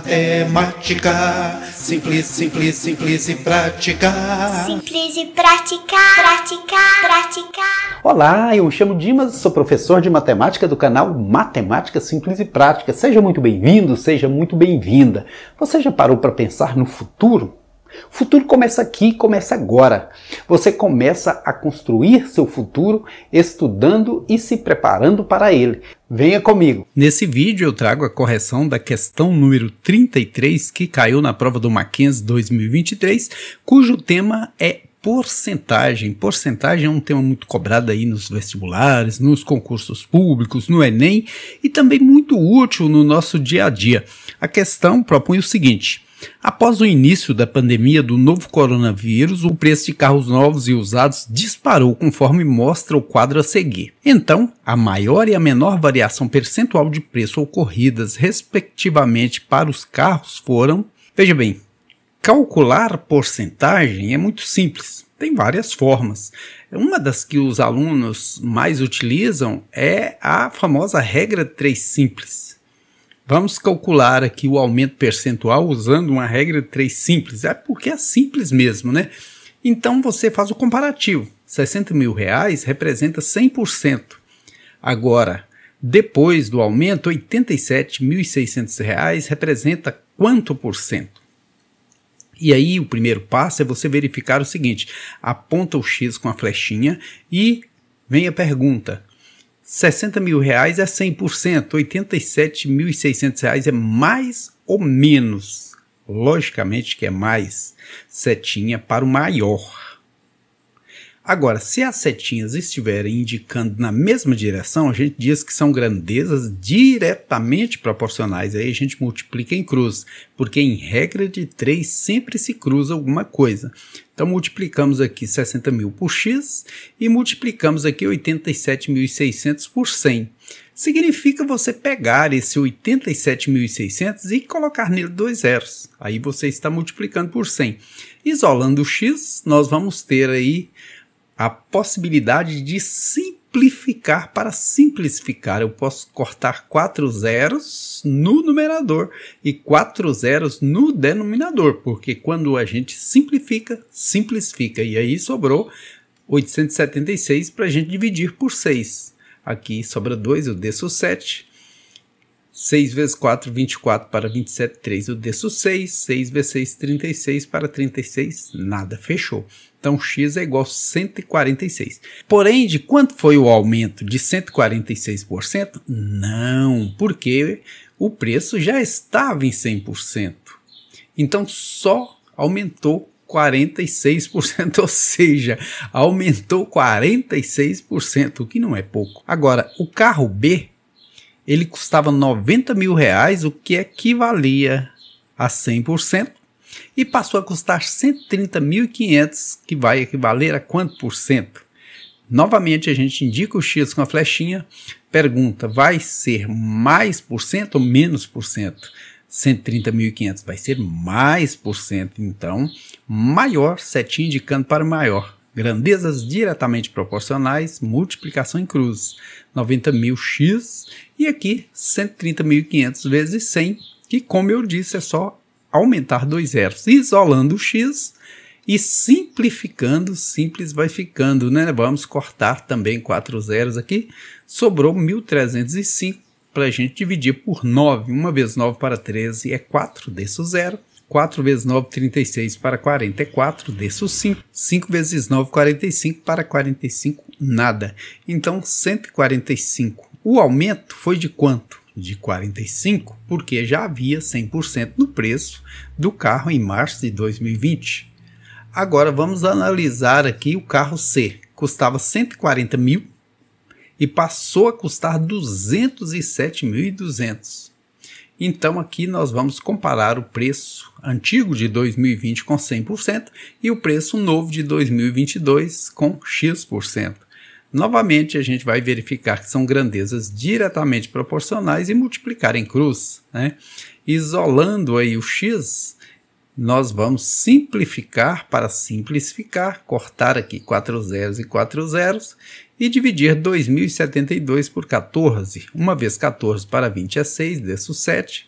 matemática. Simples, simples, simples e prática. Simples e prática, prática, prática. Olá, eu me chamo Dimas, sou professor de matemática do canal Matemática Simples e Prática. Seja muito bem-vindo, seja muito bem-vinda. Você já parou para pensar no futuro? O futuro começa aqui, começa agora. Você começa a construir seu futuro estudando e se preparando para ele. Venha comigo. Nesse vídeo eu trago a correção da questão número 33 que caiu na prova do Mackenzie 2023, cujo tema é porcentagem. Porcentagem é um tema muito cobrado aí nos vestibulares, nos concursos públicos, no Enem e também muito útil no nosso dia a dia. A questão propõe o seguinte: Após o início da pandemia do novo coronavírus, o preço de carros novos e usados disparou conforme mostra o quadro a seguir. Então, a maior e a menor variação percentual de preço ocorridas, respectivamente, para os carros foram. Veja bem, calcular porcentagem é muito simples. Tem várias formas. Uma das que os alunos mais utilizam é a famosa regra 3 simples. Vamos calcular aqui o aumento percentual usando uma regra de três simples. É porque é simples mesmo, né? Então você faz o comparativo. 60 mil reais representa 100%. Agora, depois do aumento, R$ reais representa quanto por cento? E aí o primeiro passo é você verificar o seguinte: aponta o X com a flechinha e vem a pergunta: 60 mil reais é 100%, 87.600 reais é mais ou menos. Logicamente que é mais setinha para o maior. Agora, se as setinhas estiverem indicando na mesma direção, a gente diz que são grandezas diretamente proporcionais. Aí a gente multiplica em cruz, porque em regra de 3 sempre se cruza alguma coisa. Então multiplicamos aqui 60 mil por x e multiplicamos aqui 87.600 por 100. Significa você pegar esse 87.600 e colocar nele dois zeros. Aí você está multiplicando por 100. Isolando o x, nós vamos ter aí a possibilidade de simplificar. Para simplificar, eu posso cortar quatro zeros no numerador e quatro zeros no denominador, porque quando a gente simplifica, simplifica. E aí sobrou 876 para a gente dividir por 6. Aqui sobra 2, eu desço 7. 6 vezes 4, 24 para 27, 3, eu desço 6. 6 vezes 6, 36 para 36, nada, fechou. Então X é igual a 146. Porém, de quanto foi o aumento? De 146%? Não, porque o preço já estava em 100%. Então só aumentou 46%, ou seja, aumentou 46%, o que não é pouco. Agora, o carro B, ele custava 90 mil reais, o que equivalia a 100%, e passou a custar 130.500, que vai equivaler a quanto por cento? Novamente a gente indica o X com a flechinha, pergunta, vai ser mais por cento ou menos por cento? 130.500 vai ser mais por cento, então maior, setinha indicando para maior. Grandezas diretamente proporcionais, multiplicação em cruz, 90.000x, e aqui 130.500 vezes 100, que como eu disse é só aumentar dois zeros, isolando o x e simplificando, simples vai ficando, né? Vamos cortar também quatro zeros aqui. Sobrou 1.305 para a gente dividir por 9. 1 vezes 9 para 13 é 4, desço 0. 4 vezes 9, 36 para 44, é desço 5. 5 vezes 9, 45 para 45, nada. Então, 145. O aumento foi de quanto? de 45, porque já havia 100% no preço do carro em março de 2020. Agora vamos analisar aqui o carro C. Custava 140 mil e passou a custar 207.200. Então aqui nós vamos comparar o preço antigo de 2020 com 100% e o preço novo de 2022 com X%. Novamente, a gente vai verificar que são grandezas diretamente proporcionais e multiplicar em cruz. Né? Isolando aí o x, nós vamos simplificar para simplificar, cortar aqui 4 zeros e 4 zeros e dividir 2072 por 14. Uma vez 14 para 20 é 6, desço 7.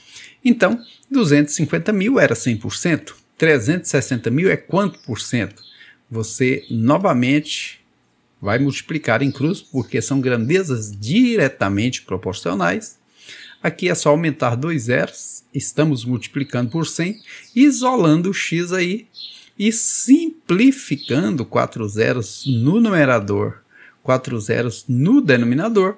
Então, 250 mil era 100%, 360 mil é quanto por cento? Você novamente vai multiplicar em cruz, porque são grandezas diretamente proporcionais. Aqui é só aumentar dois zeros, estamos multiplicando por 100, isolando o x aí e simplificando quatro zeros no numerador, quatro zeros no denominador,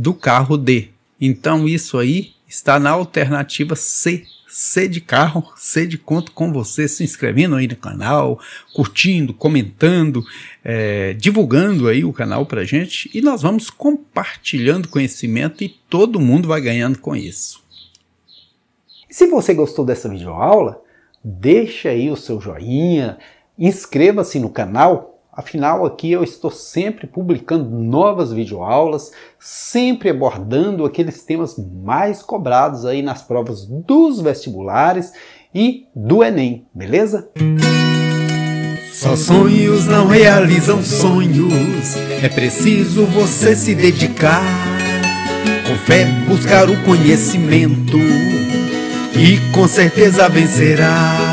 do carro D. Então isso aí está na alternativa C. C de carro, C de conto com você, se inscrevendo aí no canal, curtindo, comentando, é, divulgando aí o canal para gente e nós vamos compartilhando conhecimento e todo mundo vai ganhando com isso. Se você gostou dessa videoaula, deixa aí o seu joinha, inscreva-se no canal Afinal, aqui eu estou sempre publicando novas videoaulas, sempre abordando aqueles temas mais cobrados aí nas provas dos vestibulares e do Enem, beleza? Só sonhos não realizam sonhos, é preciso você se dedicar. Com fé, buscar o conhecimento e com certeza vencerá.